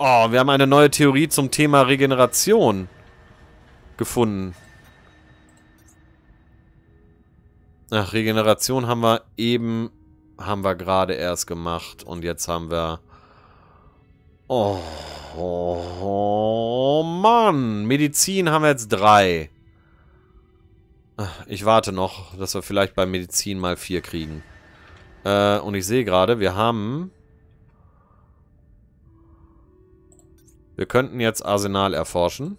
Oh, wir haben eine neue Theorie zum Thema Regeneration gefunden. Ach, Regeneration haben wir eben, haben wir gerade erst gemacht. Und jetzt haben wir... Oh, oh, oh Mann, Medizin haben wir jetzt drei. Ich warte noch, dass wir vielleicht bei Medizin mal vier kriegen. Äh, und ich sehe gerade, wir haben Wir könnten jetzt Arsenal erforschen.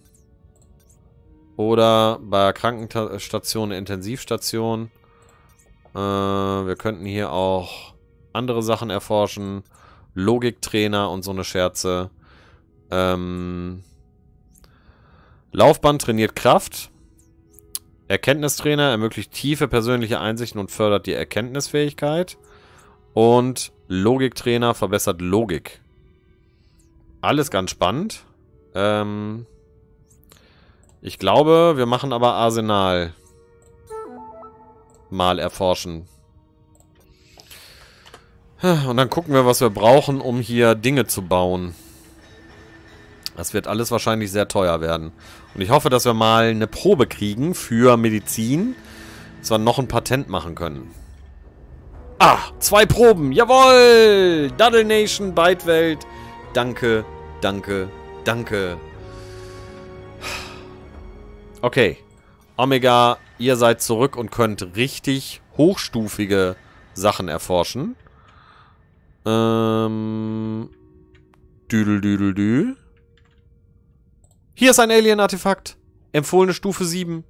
Oder bei Krankenstationen, Intensivstationen. Äh, wir könnten hier auch andere Sachen erforschen. Logiktrainer und so eine Scherze. Ähm, Laufband trainiert Kraft. Erkenntnistrainer ermöglicht tiefe persönliche Einsichten und fördert die Erkenntnisfähigkeit. Und Logiktrainer verbessert Logik. Alles ganz spannend. Ähm, ich glaube, wir machen aber Arsenal. Mal erforschen. Und dann gucken wir, was wir brauchen, um hier Dinge zu bauen. Das wird alles wahrscheinlich sehr teuer werden. Und ich hoffe, dass wir mal eine Probe kriegen für Medizin. Dass wir noch ein Patent machen können. Ah, zwei Proben. Jawoll! Duddle Nation, Welt. Danke, danke, danke. Okay. Omega, ihr seid zurück und könnt richtig hochstufige Sachen erforschen. Ähm... Düdel, düdel, dü. Hier ist ein Alien-Artefakt. Empfohlene Stufe 7.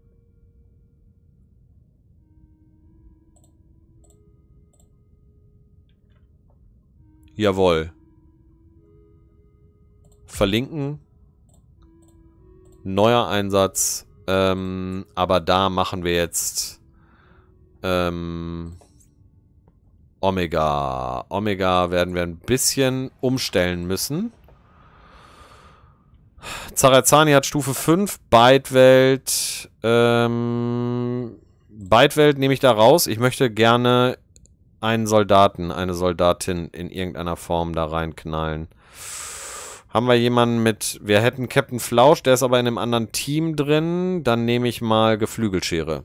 Jawohl verlinken. Neuer Einsatz. Ähm, aber da machen wir jetzt ähm, Omega. Omega werden wir ein bisschen umstellen müssen. Zarazani hat Stufe 5, Bytewelt. Ähm, Beidwelt nehme ich da raus. Ich möchte gerne einen Soldaten, eine Soldatin in irgendeiner Form da reinknallen haben wir jemanden mit, wir hätten Captain Flausch, der ist aber in einem anderen Team drin. Dann nehme ich mal Geflügelschere.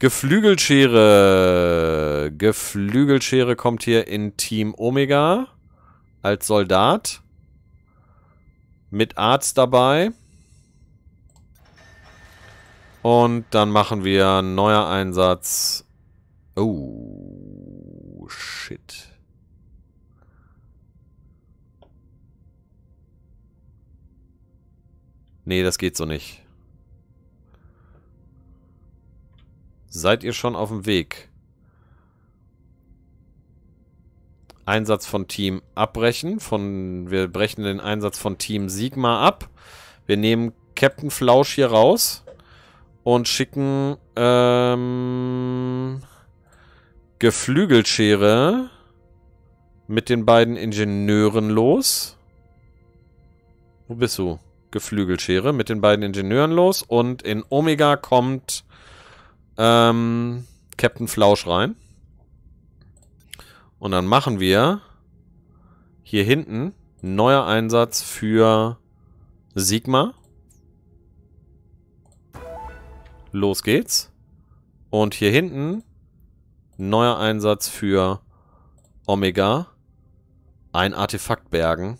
Geflügelschere. Geflügelschere kommt hier in Team Omega als Soldat. Mit Arzt dabei. Und dann machen wir neuer Einsatz. Oh, shit. Nee, das geht so nicht. Seid ihr schon auf dem Weg? Einsatz von Team abbrechen. Von, wir brechen den Einsatz von Team Sigma ab. Wir nehmen Captain Flausch hier raus und schicken ähm, Geflügelschere mit den beiden Ingenieuren los. Wo bist du? Geflügelschere mit den beiden Ingenieuren los und in Omega kommt ähm, Captain Flausch rein. Und dann machen wir hier hinten neuer Einsatz für Sigma. Los geht's. Und hier hinten neuer Einsatz für Omega. Ein Artefakt bergen.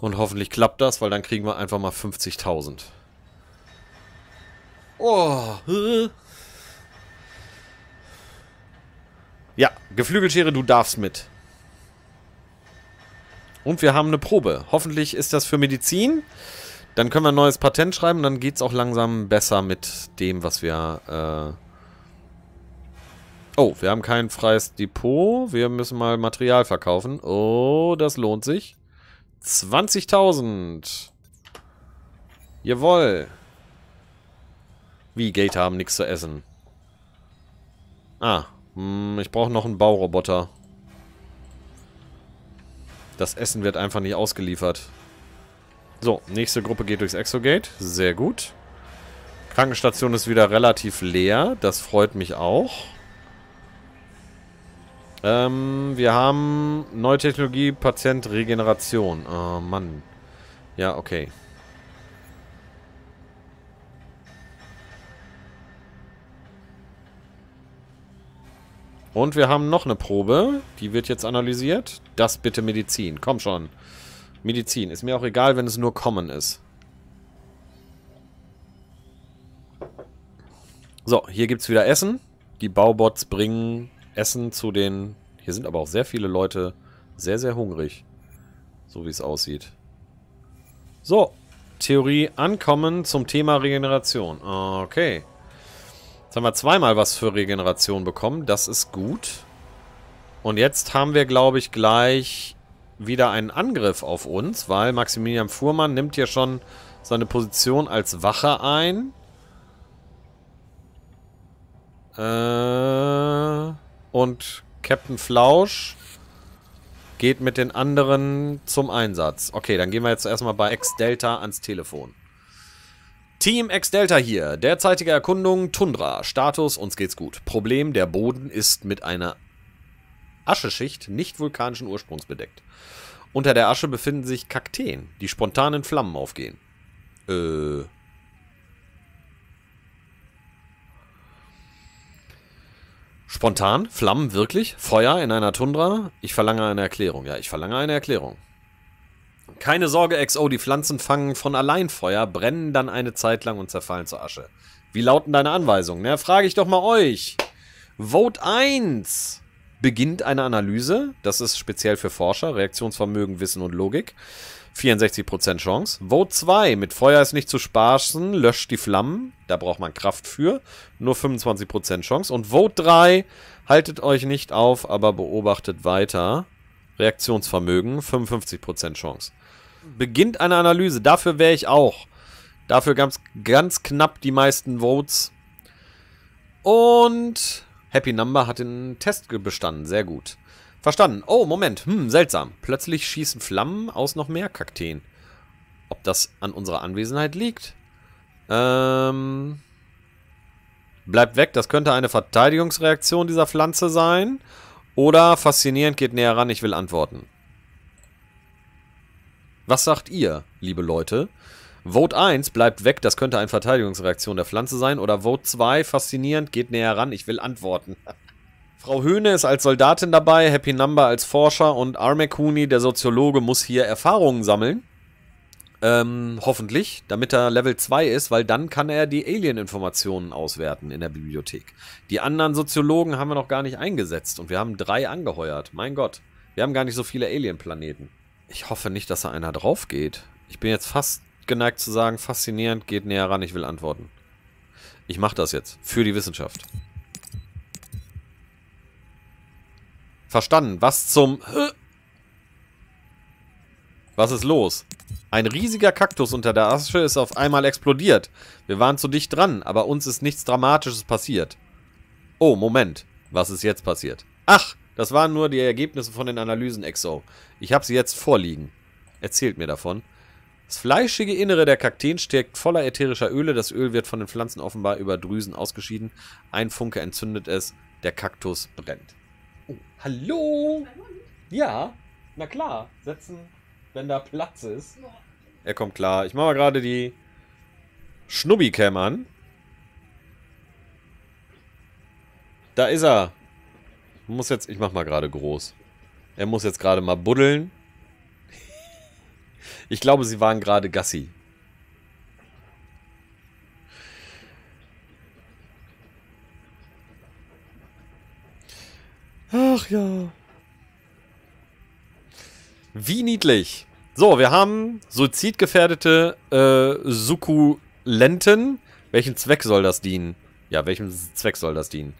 Und hoffentlich klappt das, weil dann kriegen wir einfach mal 50.000. Oh. Ja, Geflügelschere, du darfst mit. Und wir haben eine Probe. Hoffentlich ist das für Medizin. Dann können wir ein neues Patent schreiben. Dann geht es auch langsam besser mit dem, was wir... Äh oh, wir haben kein freies Depot. Wir müssen mal Material verkaufen. Oh, das lohnt sich. 20.000. Jawoll. Wie, Geld haben, nichts zu essen. Ah, hm, ich brauche noch einen Bauroboter. Das Essen wird einfach nicht ausgeliefert. So, nächste Gruppe geht durchs Exogate. Sehr gut. Krankenstation ist wieder relativ leer. Das freut mich auch. Ähm, wir haben neue Technologie, Patient, Regeneration. Oh, Mann. Ja, okay. Und wir haben noch eine Probe. Die wird jetzt analysiert. Das bitte Medizin. Komm schon. Medizin. Ist mir auch egal, wenn es nur kommen ist. So, hier gibt es wieder Essen. Die Baubots bringen Essen zu den... Hier sind aber auch sehr viele Leute sehr, sehr hungrig. So wie es aussieht. So, Theorie ankommen zum Thema Regeneration. Okay. Jetzt haben wir zweimal was für Regeneration bekommen. Das ist gut. Und jetzt haben wir, glaube ich, gleich wieder einen Angriff auf uns, weil Maximilian Fuhrmann nimmt hier schon seine Position als Wache ein. Äh und Captain Flausch geht mit den anderen zum Einsatz. Okay, dann gehen wir jetzt erstmal bei x delta ans Telefon. Team x delta hier. Derzeitige Erkundung Tundra. Status, uns geht's gut. Problem, der Boden ist mit einer Ascheschicht nicht vulkanischen Ursprungs bedeckt. Unter der Asche befinden sich Kakteen, die spontan in Flammen aufgehen. Äh, Spontan? Flammen wirklich? Feuer in einer Tundra? Ich verlange eine Erklärung. Ja, ich verlange eine Erklärung. Keine Sorge, XO, oh, die Pflanzen fangen von allein Feuer, brennen dann eine Zeit lang und zerfallen zur Asche. Wie lauten deine Anweisungen? Na, ne? frage ich doch mal euch. Vote 1 beginnt eine Analyse. Das ist speziell für Forscher, Reaktionsvermögen, Wissen und Logik. 64% Chance. Vote 2. Mit Feuer ist nicht zu spaßen. Löscht die Flammen. Da braucht man Kraft für. Nur 25% Chance. Und Vote 3. Haltet euch nicht auf, aber beobachtet weiter. Reaktionsvermögen. 55% Chance. Beginnt eine Analyse. Dafür wäre ich auch. Dafür ganz, ganz knapp die meisten Votes. Und Happy Number hat den Test bestanden. Sehr gut. Verstanden. Oh, Moment. Hm, seltsam. Plötzlich schießen Flammen aus noch mehr Kakteen. Ob das an unserer Anwesenheit liegt? Ähm... Bleibt weg, das könnte eine Verteidigungsreaktion dieser Pflanze sein. Oder faszinierend geht näher ran, ich will antworten. Was sagt ihr, liebe Leute? Vote 1 bleibt weg, das könnte eine Verteidigungsreaktion der Pflanze sein. Oder Vote 2 faszinierend geht näher ran, ich will antworten. Frau Höhne ist als Soldatin dabei, Happy Number als Forscher und Armekuni, der Soziologe, muss hier Erfahrungen sammeln. Ähm, hoffentlich, damit er Level 2 ist, weil dann kann er die Alien-Informationen auswerten in der Bibliothek. Die anderen Soziologen haben wir noch gar nicht eingesetzt und wir haben drei angeheuert. Mein Gott, wir haben gar nicht so viele Alien-Planeten. Ich hoffe nicht, dass da einer drauf geht. Ich bin jetzt fast geneigt zu sagen, faszinierend, geht näher ran, ich will antworten. Ich mache das jetzt, für die Wissenschaft. Verstanden. Was zum... Was ist los? Ein riesiger Kaktus unter der Asche ist auf einmal explodiert. Wir waren zu dicht dran, aber uns ist nichts Dramatisches passiert. Oh, Moment. Was ist jetzt passiert? Ach, das waren nur die Ergebnisse von den Analysen, Exo. Ich habe sie jetzt vorliegen. Erzählt mir davon. Das fleischige Innere der Kakteen steckt voller ätherischer Öle. Das Öl wird von den Pflanzen offenbar über Drüsen ausgeschieden. Ein Funke entzündet es. Der Kaktus brennt. Oh, hallo! Ja, na klar, setzen, wenn da Platz ist. Er kommt klar. Ich mache mal gerade die schnubbi an. Da ist er. Muss jetzt, ich mach mal gerade groß. Er muss jetzt gerade mal buddeln. Ich glaube, sie waren gerade Gassi. Ach ja. Wie niedlich. So, wir haben suizidgefährdete äh, Sukkulenten. Welchen Zweck soll das dienen? Ja, welchem Zweck soll das dienen?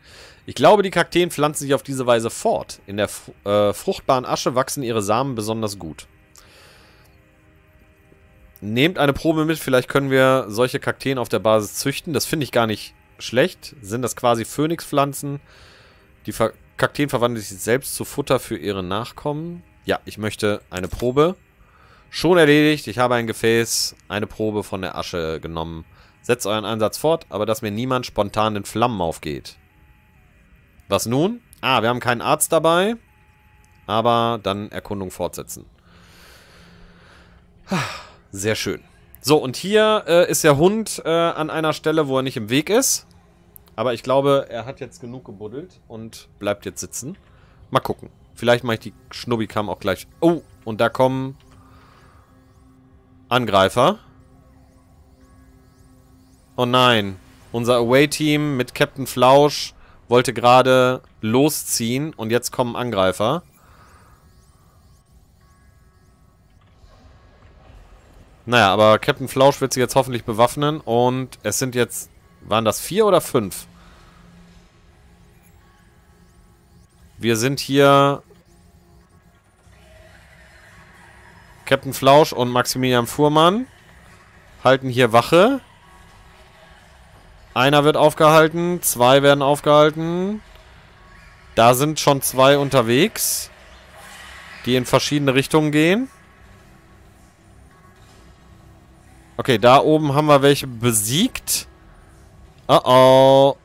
Ich glaube, die Kakteen pflanzen sich auf diese Weise fort. In der äh, fruchtbaren Asche wachsen ihre Samen besonders gut. Nehmt eine Probe mit, vielleicht können wir solche Kakteen auf der Basis züchten. Das finde ich gar nicht schlecht. Sind das quasi Phönixpflanzen? Die ver Kakteen verwandelt sich selbst zu Futter für ihre Nachkommen. Ja, ich möchte eine Probe. Schon erledigt. Ich habe ein Gefäß, eine Probe von der Asche genommen. Setzt euren Einsatz fort, aber dass mir niemand spontan in Flammen aufgeht. Was nun? Ah, wir haben keinen Arzt dabei. Aber dann Erkundung fortsetzen. Ah, sehr schön. So, und hier äh, ist der Hund äh, an einer Stelle, wo er nicht im Weg ist. Aber ich glaube, er hat jetzt genug gebuddelt und bleibt jetzt sitzen. Mal gucken. Vielleicht mache ich die Schnubbikam auch gleich. Oh, und da kommen Angreifer. Oh nein. Unser Away-Team mit Captain Flausch wollte gerade losziehen und jetzt kommen Angreifer. Naja, aber Captain Flausch wird sie jetzt hoffentlich bewaffnen und es sind jetzt waren das vier oder fünf? Wir sind hier... Captain Flausch und Maximilian Fuhrmann halten hier Wache. Einer wird aufgehalten, zwei werden aufgehalten. Da sind schon zwei unterwegs, die in verschiedene Richtungen gehen. Okay, da oben haben wir welche besiegt. Oh oh.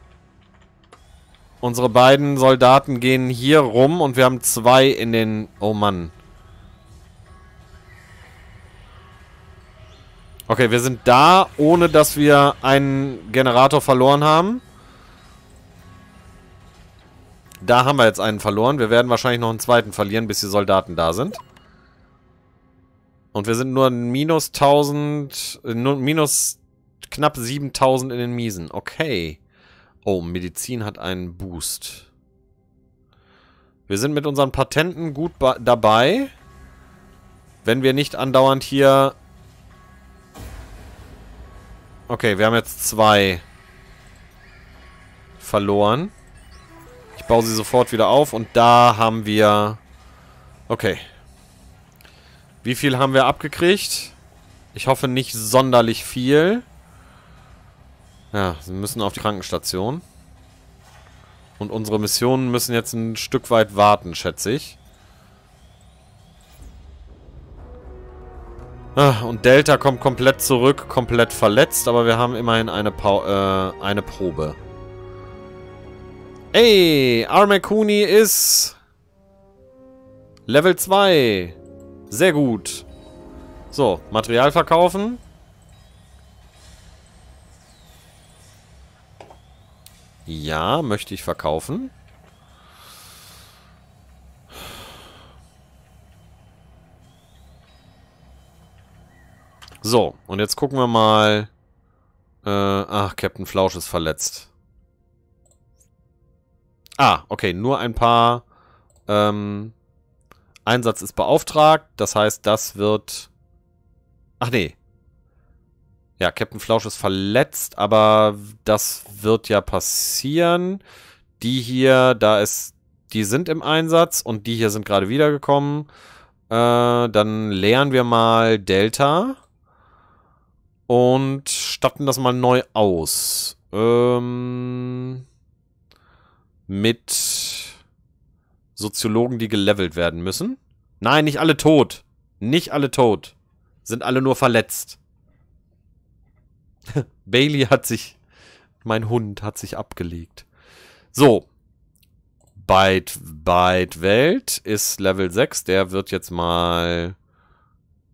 Unsere beiden Soldaten gehen hier rum und wir haben zwei in den... Oh Mann. Okay, wir sind da, ohne dass wir einen Generator verloren haben. Da haben wir jetzt einen verloren. Wir werden wahrscheinlich noch einen zweiten verlieren, bis die Soldaten da sind. Und wir sind nur minus 1000... Äh, minus knapp 7000 in den Miesen. Okay. Oh, Medizin hat einen Boost. Wir sind mit unseren Patenten gut dabei. Wenn wir nicht andauernd hier... Okay, wir haben jetzt zwei verloren. Ich baue sie sofort wieder auf und da haben wir... Okay. Wie viel haben wir abgekriegt? Ich hoffe nicht sonderlich viel. Ja, sie müssen auf die Krankenstation. Und unsere Missionen müssen jetzt ein Stück weit warten, schätze ich. Ah, und Delta kommt komplett zurück, komplett verletzt, aber wir haben immerhin eine, pa äh, eine Probe. Ey, Armekuni ist Level 2. Sehr gut. So, Material verkaufen. Ja, möchte ich verkaufen. So, und jetzt gucken wir mal... Äh, ach, Captain Flausch ist verletzt. Ah, okay, nur ein paar... Ähm, Einsatz ist beauftragt, das heißt, das wird... Ach nee, ja, Captain Flausch ist verletzt, aber das wird ja passieren. Die hier, da ist, die sind im Einsatz und die hier sind gerade wiedergekommen. Äh, dann leeren wir mal Delta und statten das mal neu aus. Ähm, mit Soziologen, die gelevelt werden müssen. Nein, nicht alle tot. Nicht alle tot. Sind alle nur verletzt. Bailey hat sich, mein Hund hat sich abgelegt. So. Byte, Byte Welt ist Level 6. Der wird jetzt mal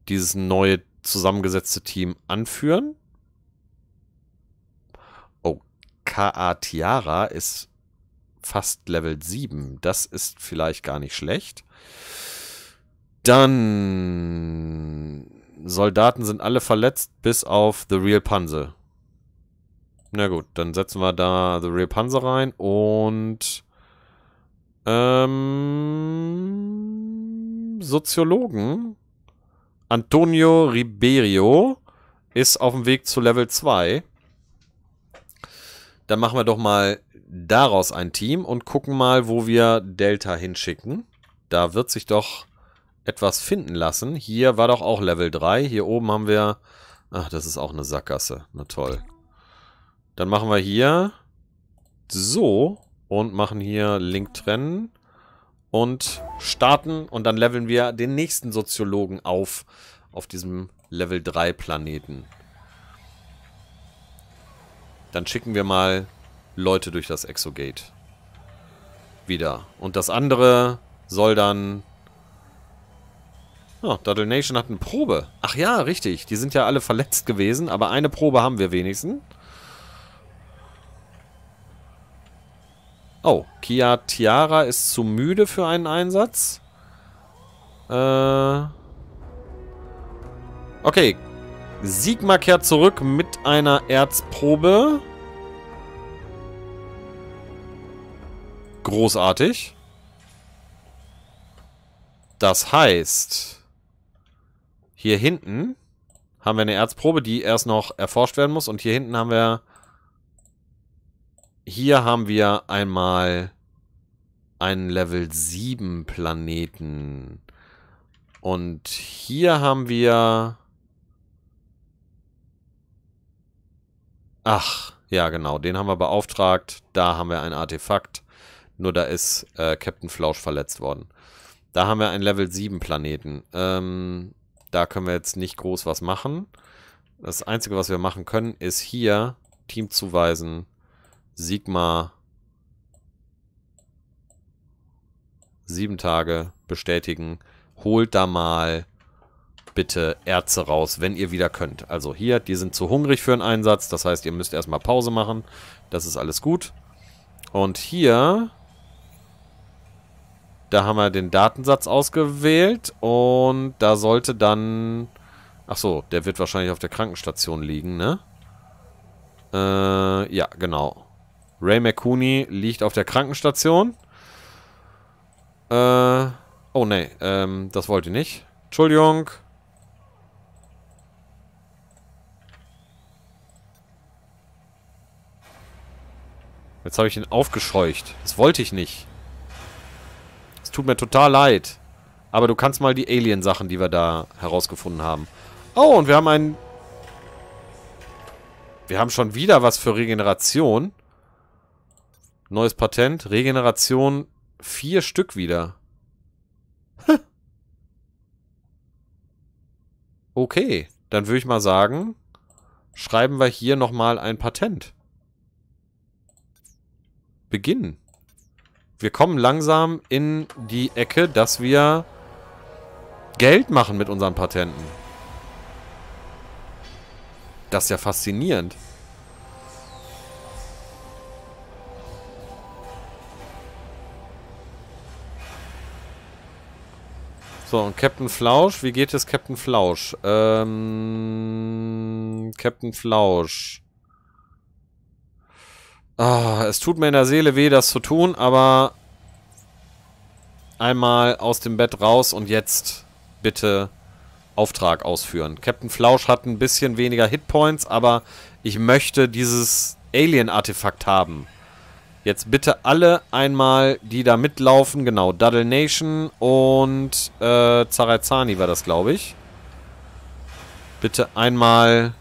dieses neue zusammengesetzte Team anführen. Oh, K.A. Tiara ist fast Level 7. Das ist vielleicht gar nicht schlecht. Dann Soldaten sind alle verletzt, bis auf The Real Panzer. Na gut, dann setzen wir da The Real Panzer rein und ähm, Soziologen Antonio Riberio ist auf dem Weg zu Level 2. Dann machen wir doch mal daraus ein Team und gucken mal, wo wir Delta hinschicken. Da wird sich doch etwas finden lassen. Hier war doch auch Level 3. Hier oben haben wir... Ach, das ist auch eine Sackgasse. Na toll. Dann machen wir hier so und machen hier Link trennen und starten und dann leveln wir den nächsten Soziologen auf auf diesem Level 3 Planeten. Dann schicken wir mal Leute durch das Exogate. Wieder. Und das andere soll dann Oh, Doddle Nation hat eine Probe. Ach ja, richtig. Die sind ja alle verletzt gewesen, aber eine Probe haben wir wenigstens. Oh, Kia Tiara ist zu müde für einen Einsatz. Äh. Okay. Sigma kehrt zurück mit einer Erzprobe. Großartig. Das heißt... Hier hinten haben wir eine Erzprobe, die erst noch erforscht werden muss. Und hier hinten haben wir... Hier haben wir einmal einen Level 7 Planeten. Und hier haben wir... Ach, ja genau, den haben wir beauftragt. Da haben wir ein Artefakt. Nur da ist äh, Captain Flausch verletzt worden. Da haben wir einen Level 7 Planeten. Ähm, da können wir jetzt nicht groß was machen. Das Einzige, was wir machen können, ist hier Team zuweisen. Sigma sieben Tage bestätigen. Holt da mal bitte Erze raus, wenn ihr wieder könnt. Also hier, die sind zu hungrig für einen Einsatz. Das heißt, ihr müsst erstmal Pause machen. Das ist alles gut. Und hier da haben wir den Datensatz ausgewählt und da sollte dann... Ach so, der wird wahrscheinlich auf der Krankenstation liegen, ne? Äh, ja, genau. Ray McCooney liegt auf der Krankenstation. Äh, oh ne, ähm, das wollte ich nicht. Entschuldigung. Jetzt habe ich ihn aufgescheucht. Das wollte ich nicht tut mir total leid. Aber du kannst mal die Alien-Sachen, die wir da herausgefunden haben. Oh, und wir haben einen... Wir haben schon wieder was für Regeneration. Neues Patent. Regeneration vier Stück wieder. okay, dann würde ich mal sagen, schreiben wir hier nochmal ein Patent. Beginnen wir kommen langsam in die Ecke, dass wir Geld machen mit unseren Patenten. Das ist ja faszinierend. So, und Captain Flausch, wie geht es Captain Flausch? Ähm, Captain Flausch. Ah, es tut mir in der Seele weh, das zu tun, aber einmal aus dem Bett raus und jetzt bitte Auftrag ausführen. Captain Flausch hat ein bisschen weniger Hitpoints, aber ich möchte dieses Alien-Artefakt haben. Jetzt bitte alle einmal, die da mitlaufen, genau, Duddle Nation und äh, Zarazani war das, glaube ich. Bitte einmal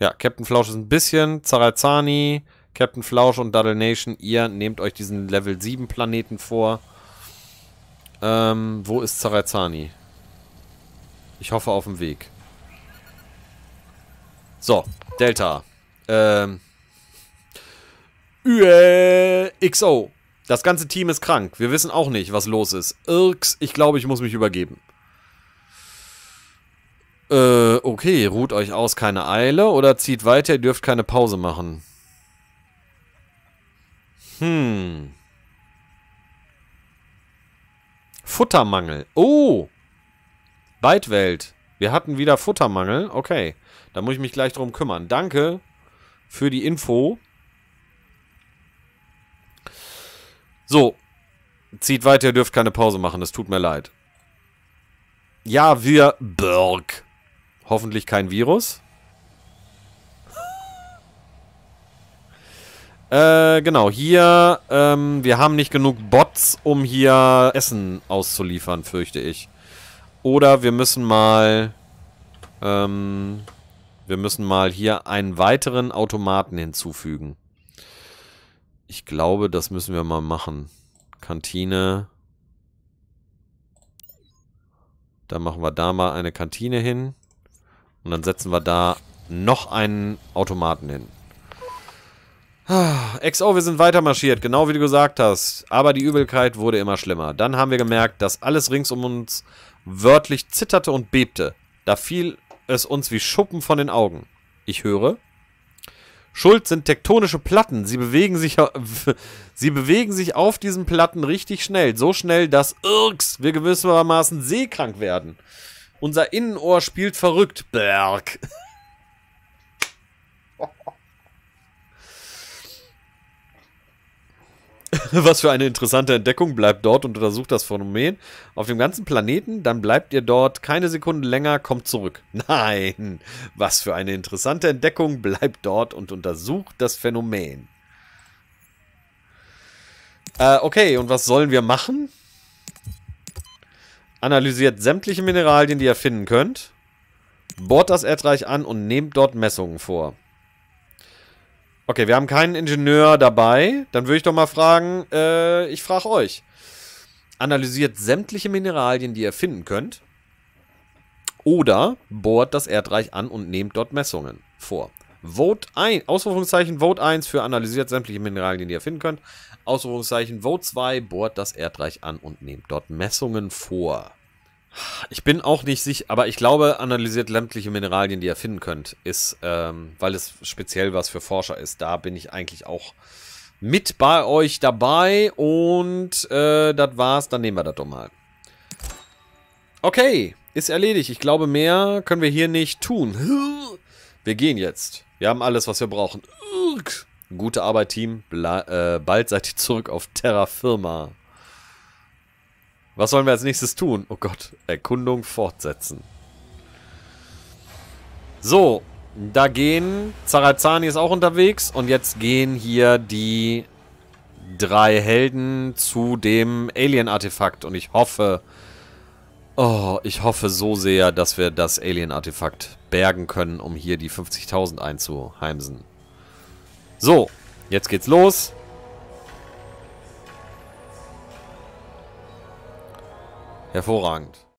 ja, Captain Flausch ist ein bisschen. Zarazani, Captain Flausch und Duddle Nation. Ihr nehmt euch diesen Level 7 Planeten vor. Ähm, wo ist Zarazani? Ich hoffe auf dem Weg. So, Delta. Ähm. Üe, XO. Das ganze Team ist krank. Wir wissen auch nicht, was los ist. Irks, ich glaube, ich muss mich übergeben. Äh, okay, ruht euch aus, keine Eile. Oder zieht weiter, ihr dürft keine Pause machen. Hm. Futtermangel. Oh! Beidwelt. Wir hatten wieder Futtermangel. Okay. Da muss ich mich gleich drum kümmern. Danke für die Info. So. Zieht weiter, ihr dürft keine Pause machen. Es tut mir leid. Ja, wir Berg. Hoffentlich kein Virus. Äh, genau, hier, ähm, wir haben nicht genug Bots, um hier Essen auszuliefern, fürchte ich. Oder wir müssen mal, ähm, wir müssen mal hier einen weiteren Automaten hinzufügen. Ich glaube, das müssen wir mal machen. Kantine. Da machen wir da mal eine Kantine hin. Und dann setzen wir da noch einen Automaten hin. Ah, XO, wir sind weiter marschiert, genau wie du gesagt hast. Aber die Übelkeit wurde immer schlimmer. Dann haben wir gemerkt, dass alles rings um uns wörtlich zitterte und bebte. Da fiel es uns wie Schuppen von den Augen. Ich höre. Schuld sind tektonische Platten. Sie bewegen sich, sie bewegen sich auf diesen Platten richtig schnell. So schnell, dass Irks wir gewissermaßen seekrank werden. Unser Innenohr spielt verrückt, Berg. Was für eine interessante Entdeckung. Bleibt dort und untersucht das Phänomen auf dem ganzen Planeten. Dann bleibt ihr dort keine Sekunde länger, kommt zurück. Nein. Was für eine interessante Entdeckung. Bleibt dort und untersucht das Phänomen. Äh, okay, und was sollen wir machen? Analysiert sämtliche Mineralien, die ihr finden könnt. Bohrt das Erdreich an und nehmt dort Messungen vor. Okay, wir haben keinen Ingenieur dabei. Dann würde ich doch mal fragen, äh, ich frage euch. Analysiert sämtliche Mineralien, die ihr finden könnt. Oder bohrt das Erdreich an und nehmt dort Messungen vor. Vote 1, Ausrufungszeichen Vote 1 für analysiert sämtliche Mineralien, die ihr finden könnt. Ausrufungszeichen Vote 2 bohrt das Erdreich an und nehmt dort Messungen vor. Ich bin auch nicht sicher, aber ich glaube, analysiert sämtliche Mineralien, die ihr finden könnt, ist, ähm, weil es speziell was für Forscher ist. Da bin ich eigentlich auch mit bei euch dabei und äh, das war's, dann nehmen wir das doch mal. Okay, ist erledigt. Ich glaube, mehr können wir hier nicht tun. Wir gehen jetzt. Wir haben alles, was wir brauchen. Urk. Gute Arbeit, Team. Bla äh, bald seid ihr zurück auf Terra Firma. Was sollen wir als nächstes tun? Oh Gott, Erkundung fortsetzen. So, da gehen... Zarazani ist auch unterwegs. Und jetzt gehen hier die drei Helden zu dem Alien-Artefakt. Und ich hoffe, Oh, ich hoffe so sehr, dass wir das Alien-Artefakt bergen können, um hier die 50.000 einzuheimsen. So, jetzt geht's los. Hervorragend.